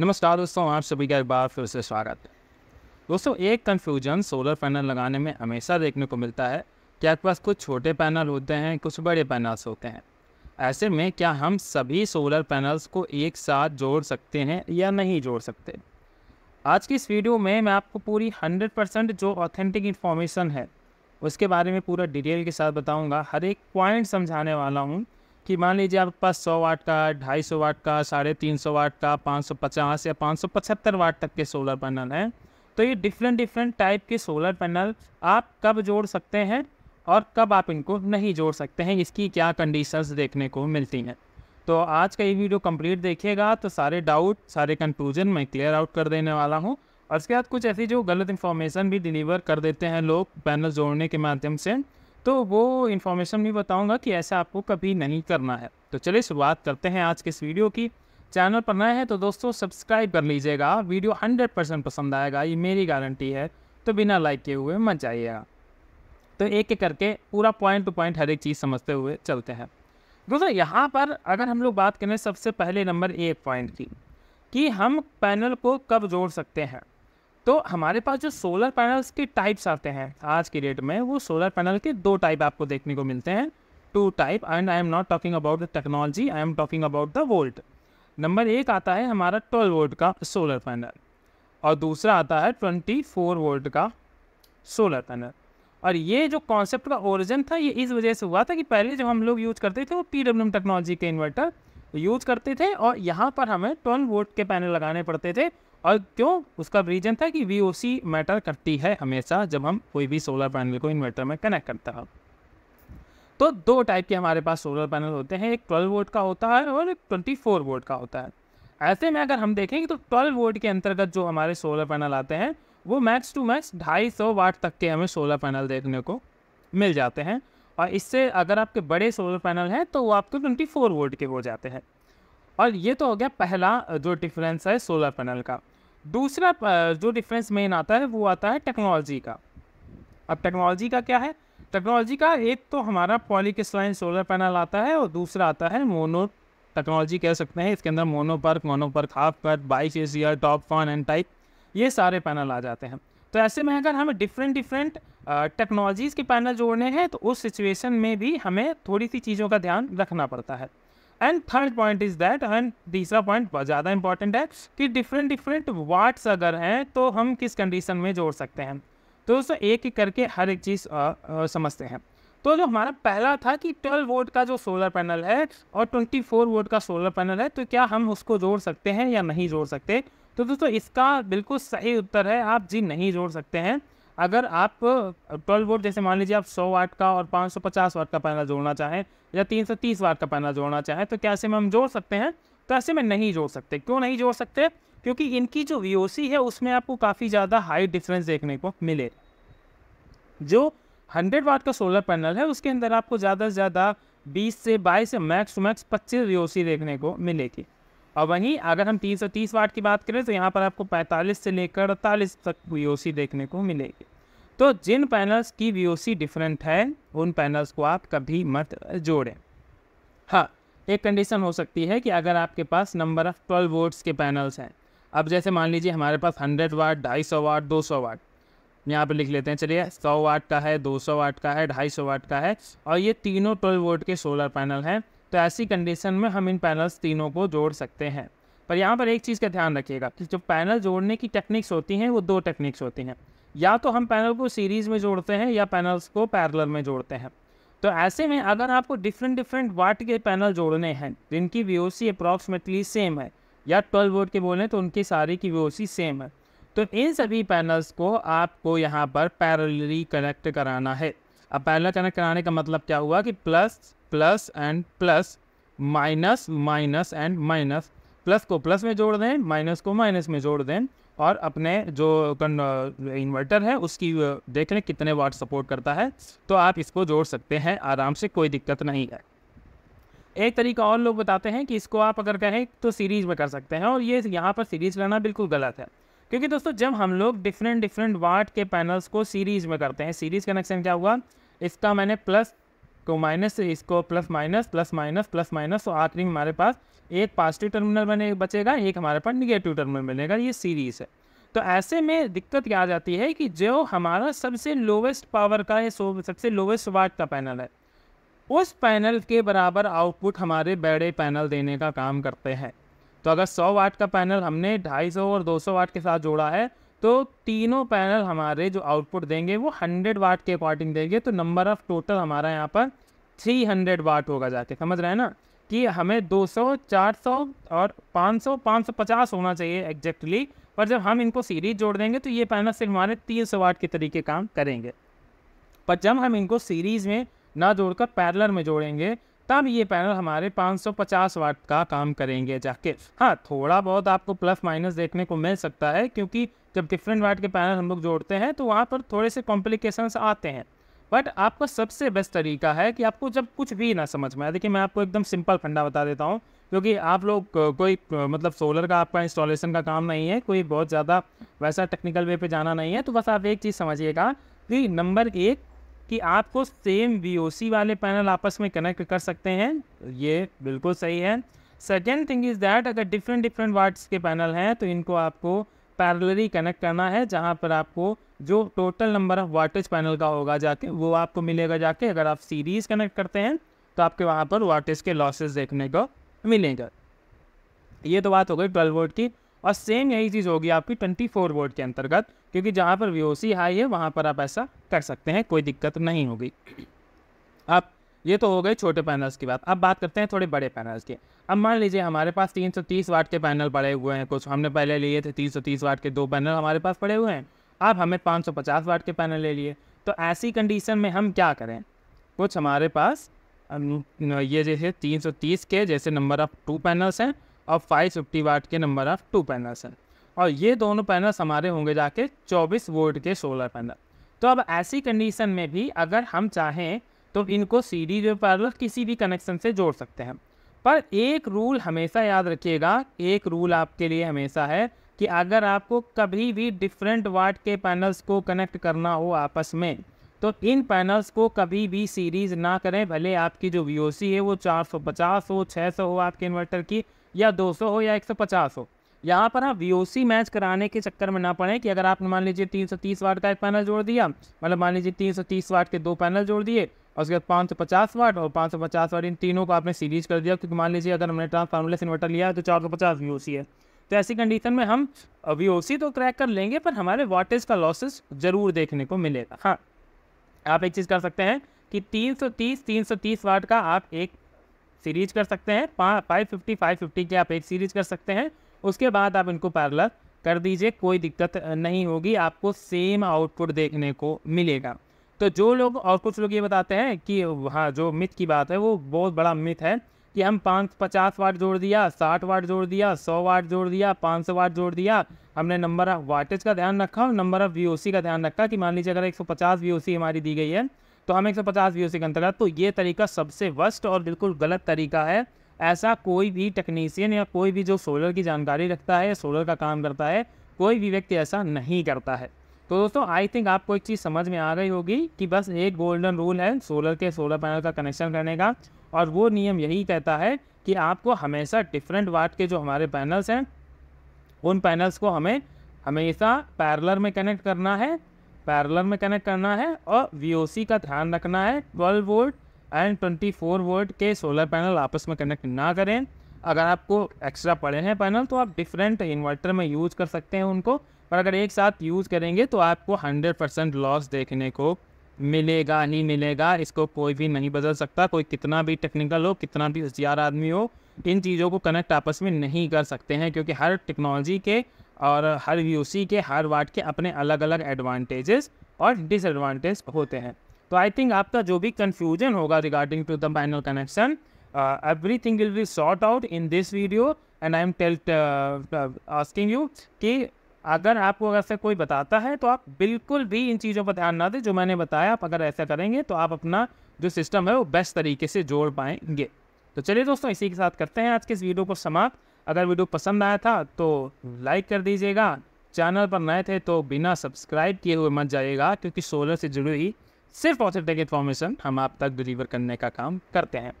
नमस्कार दोस्तों आप सभी का एक बार फिर से स्वागत है दोस्तों एक कन्फ्यूजन सोलर पैनल लगाने में हमेशा देखने को मिलता है कि आपके पास कुछ छोटे पैनल होते हैं कुछ बड़े पैनल्स होते हैं ऐसे में क्या हम सभी सोलर पैनल्स को एक साथ जोड़ सकते हैं या नहीं जोड़ सकते आज की इस वीडियो में मैं आपको पूरी हंड्रेड जो ऑथेंटिक इन्फॉर्मेशन है उसके बारे में पूरा डिटेल के साथ बताऊँगा हर एक पॉइंट समझाने वाला हूँ कि मान लीजिए आपके पास सौ वाट का ढाई सौ वाट का साढ़े तीन सौ वाट का पाँच सौ पचास या पाँच सौ पचहत्तर वाट तक के सोलर पैनल हैं तो ये डिफरेंट डिफरेंट टाइप के सोलर पैनल आप कब जोड़ सकते हैं और कब आप इनको नहीं जोड़ सकते हैं इसकी क्या कंडीशंस देखने को मिलती हैं तो आज का ये वीडियो कंप्लीट देखिएगा तो सारे डाउट सारे कंफ्यूजन मैं क्लियर आउट कर देने वाला हूँ और इसके बाद कुछ ऐसी जो गलत इन्फॉर्मेशन भी डिलीवर कर देते हैं लोग पैनल जोड़ने के माध्यम से तो वो इन्फॉर्मेशन भी बताऊंगा कि ऐसा आपको कभी नहीं करना है तो चलिए शुरुआत करते हैं आज के इस वीडियो की चैनल पर नए हैं तो दोस्तों सब्सक्राइब कर लीजिएगा वीडियो हंड्रेड परसेंट पसंद आएगा ये मेरी गारंटी है तो बिना लाइक किए हुए मत जाइएगा तो एक एक करके पूरा पॉइंट टू पॉइंट हर एक चीज़ समझते हुए चलते हैं दोस्तों यहाँ पर अगर हम लोग बात करें सबसे पहले नंबर एक पॉइंट की कि हम पैनल को कब जोड़ सकते हैं तो हमारे पास जो सोलर पैनल्स के टाइप्स आते हैं आज की डेट में वो सोलर पैनल के दो टाइप आपको देखने को मिलते हैं two type and I am not talking about the technology I am talking about the volt number एक आता है हमारा ट्वेल्व वोल्ट का सोलर पैनल और दूसरा आता है ट्वेंटी फोर वोल्ट का सोलर पैनल और ये जो कॉन्सेप्ट का ओरिजिन था ये इस वजह से हुआ था कि पहले जो हम लोग यूज करते थे वो पी डब्ल्यू टेक्नोलॉजी के इन्वर्टर यूज करते थे और यहाँ पर हमें ट्वेल्व वोल्ट के पैनल लगाने पड़ते थे और क्यों उसका रीजन था कि वी ओ सी मैटर करती है हमेशा जब हम कोई भी सोलर पैनल को इन्वर्टर में कनेक्ट करता है तो दो टाइप के हमारे पास सोलर पैनल होते हैं एक 12 वोल्ट का होता है और एक 24 वोल्ट का होता है ऐसे में अगर हम देखेंगे तो 12 वोल्ट के अंतर्गत जो हमारे सोलर पैनल आते हैं वो मैक्स टू मैक्स ढाई सौ वाट तक के हमें सोलर पैनल देखने को मिल जाते हैं और इससे अगर आपके बड़े सोलर पैनल हैं तो वो आपके फोर वोल्ट के हो जाते हैं और ये तो हो गया पहला जो डिफरेंस है सोलर पैनल का दूसरा जो डिफरेंस मेन आता है वो आता है टेक्नोलॉजी का अब टेक्नोलॉजी का क्या है टेक्नोलॉजी का एक तो हमारा पॉलीक्रिस्टलाइन सोलर पैनल आता है और दूसरा आता है मोनो टेक्नोलॉजी कह सकते हैं इसके अंदर mono perc mono perc half पर बाइक एसियर टॉप फॉन एंड टाइप ये सारे पैनल आ जाते हैं तो ऐसे में अगर हमें डिफरेंट डिफरेंट टेक्नोलॉजीज़ के पैनल जोड़ने हैं तो उस सिचुएशन में भी हमें थोड़ी सी चीज़ों का ध्यान रखना पड़ता है and third point is that and तीसरा पॉइंट बहुत ज़्यादा इंपॉर्टेंट है कि डिफरेंट डिफरेंट वाट्स अगर हैं तो हम किस कंडीशन में जोड़ सकते हैं तो दोस्तों एक एक करके हर एक चीज़ समझते हैं तो जो हमारा पहला था कि 12 वोट का जो सोलर पैनल है और 24 वोट का सोलर पैनल है तो क्या हम उसको जोड़ सकते हैं या नहीं जोड़ सकते तो दोस्तों इसका बिल्कुल सही उत्तर है आप जी नहीं जोड़ सकते हैं अगर आप ट्वेल्व वोट जैसे मान लीजिए आप सौ वाट का और पाँच सौ पचास वाट का पैनल जोड़ना चाहें या तीन सौ तीस वाट का पैनल जोड़ना चाहें तो क्या ऐसे में हम जोड़ सकते हैं तो ऐसे में नहीं जोड़ सकते क्यों नहीं जोड़ सकते क्योंकि इनकी जो वी है उसमें आपको काफ़ी ज़्यादा हाई डिफरेंस देखने को मिले जो हंड्रेड वाट का सोलर पैनल है उसके अंदर आपको ज़्यादा से ज़्यादा बीस से बाईस मैक्स टू मैक्स पच्चीस वी देखने को मिलेगी और वहीं अगर हम 330 वाट की बात करें तो यहाँ पर आपको 45 से लेकर अड़तालीस तक वी देखने को मिलेगी तो जिन पैनल्स की वी डिफरेंट है उन पैनल्स को आप कभी मत जोड़ें हाँ एक कंडीशन हो सकती है कि अगर आपके पास नंबर ऑफ़ ट्वेल्व वोट्स के पैनल्स हैं अब जैसे मान लीजिए हमारे पास हंड्रेड वाट ढाई सौ वाट दो सौ वाट यहाँ पर लिख लेते हैं चलिए सौ वाट का है दो सौ वाट का है ढाई सौ वाट का है और ये तीनों ट्वेल्व वोट के सोलर पैनल हैं तो ऐसी कंडीशन में हम इन पैनल्स तीनों को जोड़ सकते हैं पर यहाँ पर एक चीज़ का ध्यान रखिएगा कि जो पैनल जोड़ने की टेक्निक्स होती हैं वो दो टेक्निक्स होती हैं या तो हम पैनल को सीरीज़ में जोड़ते हैं या पैनल्स को पैरलर में जोड़ते हैं तो ऐसे में अगर आपको डिफरेंट डिफरेंट वाट के पैनल जोड़ने हैं जिनकी V O C approximately same है या ट्वेल्व वोट के बोलें तो उनकी सारी की वी ओ सी सेम है तो इन सभी पैनल्स को आपको यहाँ पर पैरलरी कनेक्ट कराना है अब पैरल कनेक्ट कराने का मतलब क्या हुआ कि plus plus and plus minus minus and minus plus को प्लस में जोड़ दें माइनस को माइनस में जोड़ दें और अपने जो इन्वर्टर है उसकी देख लें कितने वाट सपोर्ट करता है तो आप इसको जोड़ सकते हैं आराम से कोई दिक्कत नहीं है एक तरीका और लोग बताते हैं कि इसको आप अगर कहें तो सीरीज़ में कर सकते हैं और ये यहाँ पर सीरीज़ लेना बिल्कुल गलत है क्योंकि दोस्तों जब हम लोग डिफरेंट डिफरेंट वाट के पैनल्स को सीरीज़ में करते हैं सीरीज़ कनेक्शन क्या हुआ इसका मैंने प्लस तो माइनस से इसको plus minus plus minus plus minus तो आखिरी हमारे पास एक पॉजिटिव टर्मिनल बने बचेगा एक हमारे पास निगेटिव टर्मिनल बनेगा ये सीरीज़ है तो ऐसे में दिक्कत क्या आ जाती है कि जो हमारा सबसे लोवेस्ट पावर का है सबसे लोवेस्ट वाट का पैनल है उस पैनल के बराबर आउटपुट हमारे बड़े पैनल देने का काम करते हैं तो अगर 100 वाट का पैनल हमने 250 और 200 वाट के साथ जोड़ा है तो तीनों पैनल हमारे जो आउटपुट देंगे वो 100 वाट के अकॉर्डिंग देंगे तो नंबर ऑफ़ टोटल हमारा यहाँ पर 300 वाट होगा जाके समझ रहे हैं ना कि हमें 200 400 और 500 550 होना चाहिए एग्जैक्टली पर जब हम इनको सीरीज जोड़ देंगे तो ये पैनल सिर्फ हमारे 300 वाट के तरीके काम करेंगे पर जब हम इनको सीरीज़ में ना जोड़कर पैरलर में जोड़ेंगे तब ये पैनल हमारे 550 वाट का काम करेंगे जाके हाँ थोड़ा बहुत आपको प्लस माइनस देखने को मिल सकता है क्योंकि जब डिफरेंट वाट के पैनल हम लोग जोड़ते हैं तो वहाँ पर थोड़े से कॉम्प्लिकेशंस आते हैं बट आपका सबसे बेस्ट तरीका है कि आपको जब कुछ भी ना समझ में आए देखिए मैं आपको एकदम सिंपल फंडा बता देता हूँ क्योंकि आप लोग कोई मतलब सोलर का आपका इंस्टॉलेशन का काम नहीं है कोई बहुत ज़्यादा वैसा टेक्निकल वे पे जाना नहीं है तो बस आप एक चीज़ समझिएगा कि नंबर एक कि आपको सेम वी वाले पैनल आपस में कनेक्ट कर सकते हैं ये बिल्कुल सही है सेकेंड थिंग इज़ दैट अगर डिफरेंट डिफरेंट वाट्स के पैनल हैं तो इनको आपको पैरलरी कनेक्ट करना है जहाँ पर आपको जो total number of wattage panel का होगा जाके वो आपको मिलेगा जाके अगर आप सीरीज़ कनेक्ट करते हैं तो आपके वहाँ पर वाटेज के लॉसेस देखने को मिलेंगे ये तो बात हो गई ट्वेल्व वोट की और सेम यही चीज़ होगी आपकी ट्वेंटी फोर वोट के अंतर्गत क्योंकि जहाँ पर वी हाई है वहाँ पर आप ऐसा कर सकते हैं कोई दिक्कत नहीं होगी आप ये तो हो गए छोटे पैनल्स की बात अब बात करते हैं थोड़े बड़े पैनल्स की अब मान लीजिए हमारे पास 330 वाट के पैनल पड़े हुए हैं कुछ हमने पहले लिए थे 330 वाट के दो पैनल हमारे पास पड़े हुए हैं अब हमें 550 वाट के पैनल ले लिए तो ऐसी कंडीशन में हम क्या करें कुछ हमारे पास ये जैसे तीन के जैसे नंबर ऑफ़ टू पैनल्स हैं और फाइव वाट के नंबर ऑफ़ टू पैनल्स हैं और ये दोनों पैनल्स हमारे होंगे जाके चौबीस वोल्ट के सोलर पैनल तो अब ऐसी कंडीशन में भी अगर हम चाहें तो इनको सीरीज और पैरेलल किसी भी कनेक्शन से जोड़ सकते हैं पर एक रूल हमेशा याद रखिएगा एक रूल आपके लिए हमेशा है कि अगर आपको कभी भी डिफरेंट वाट के पैनल्स को कनेक्ट करना हो आपस में तो इन पैनल्स को कभी भी सीरीज़ ना करें भले आपकी जो वी है वो 450 हो 600 हो आपके इन्वर्टर की या 200 हो या 150 हो यहाँ पर आप वी मैच कराने के चक्कर में ना पड़े कि अगर आपने मान लीजिए तीन सौ तीस वाट का एक पैनल जोड़ दिया मतलब मान लीजिए तीन सौ तीस वाट के दो पैनल जोड़ दिए और उसके बाद पाँच सौ पचास वाट और पाँच सौ पचास वाट इन तीनों को आपने सीरीज कर दिया क्योंकि मान लीजिए अगर हमने ट्रांसफार्मरलेस इन्वर्टर लिया तो चार सौ पचास वी है तो ऐसी कंडीशन में हम वी तो क्रैक कर लेंगे पर हमारे वाटेज का लॉसेस ज़रूर देखने को मिलेगा हाँ आप एक चीज़ कर सकते हैं कि तीन सौ तीस तीन सौ तीस वाट का आप एक सीरीज कर सकते हैं फाइव फिफ्टी फाइव फिफ्टी के आप एक सीरीज कर सकते हैं उसके बाद आप इनको पैरलर कर दीजिए कोई दिक्कत नहीं होगी आपको सेम आउटपुट देखने को मिलेगा तो जो लोग और कुछ लोग ये बताते हैं कि हाँ जो मिथ की बात है वो बहुत बड़ा मिथ है कि हम पाँच पचास वाट जोड़ दिया साठ वाट जोड़ दिया सौ वाट जोड़ दिया पाँच सौ वाट जोड़ दिया हमने नंबर ऑफ वाटेज का ध्यान रखा और नंबर ऑफ वी का ध्यान रखा कि मान लीजिए अगर एक सौ पचास वी हमारी दी गई है तो हम एक सौ पचास वी के अंतर्गत तो ये तरीका सबसे वस्ट और बिल्कुल गलत तरीका है ऐसा कोई भी टेक्नीसियन या कोई भी जो सोलर की जानकारी रखता है सोलर का काम करता है कोई भी व्यक्ति ऐसा नहीं करता है तो दोस्तों आई थिंक आपको एक चीज़ समझ में आ गई होगी कि बस एक गोल्डन रूल है सोलर के सोलर पैनल का कनेक्शन करने का और वो नियम यही कहता है कि आपको हमेशा डिफरेंट वाट के जो हमारे पैनल्स हैं उन पैनल्स को हमें हमेशा पैरलर में कनेक्ट करना है पैरलर में कनेक्ट करना है और वी का ध्यान रखना है ट्वेल्व वोल्ट एंड 24 वोल्ट के सोलर पैनल आपस में कनेक्ट ना करें अगर आपको एक्स्ट्रा पड़े हैं पैनल तो आप डिफरेंट इन्वर्टर में यूज़ कर सकते हैं उनको पर अगर एक साथ यूज़ करेंगे तो आपको 100 परसेंट लॉस देखने को मिलेगा नहीं मिलेगा इसको कोई भी नहीं बदल सकता कोई कितना भी टेक्निकल हो कितना भी होशियार आदमी हो इन चीज़ों को कनेक्ट आपस में नहीं कर सकते हैं क्योंकि हर टेक्नोलॉजी के और हर यूसी के हर वाट के अपने अलग अलग एडवांटेजेस और डिसएडवांटेज होते हैं तो आई थिंक आपका जो भी कन्फ्यूजन होगा regarding to the panel connection everything will be sort out in this video and I am tell asking you कि अगर आपको अगर से कोई बताता है तो आप बिल्कुल भी इन चीज़ों पर ध्यान ना दें जो मैंने बताया आप अगर ऐसा करेंगे तो आप अपना जो सिस्टम है वो बेस्ट तरीके से जोड़ पाएंगे तो चलिए दोस्तों इसी के साथ करते हैं आज के इस वीडियो को समाप्त अगर वीडियो पसंद आया था तो लाइक कर दीजिएगा चैनल पर नए थे तो बिना सब्सक्राइब किए हुए मत जाइएगा क्योंकि सोलर से जुड़ी सिर्फ और सिर्फ देखिए इन्फॉर्मेशन हम आप तक डिलीवर करने का काम करते हैं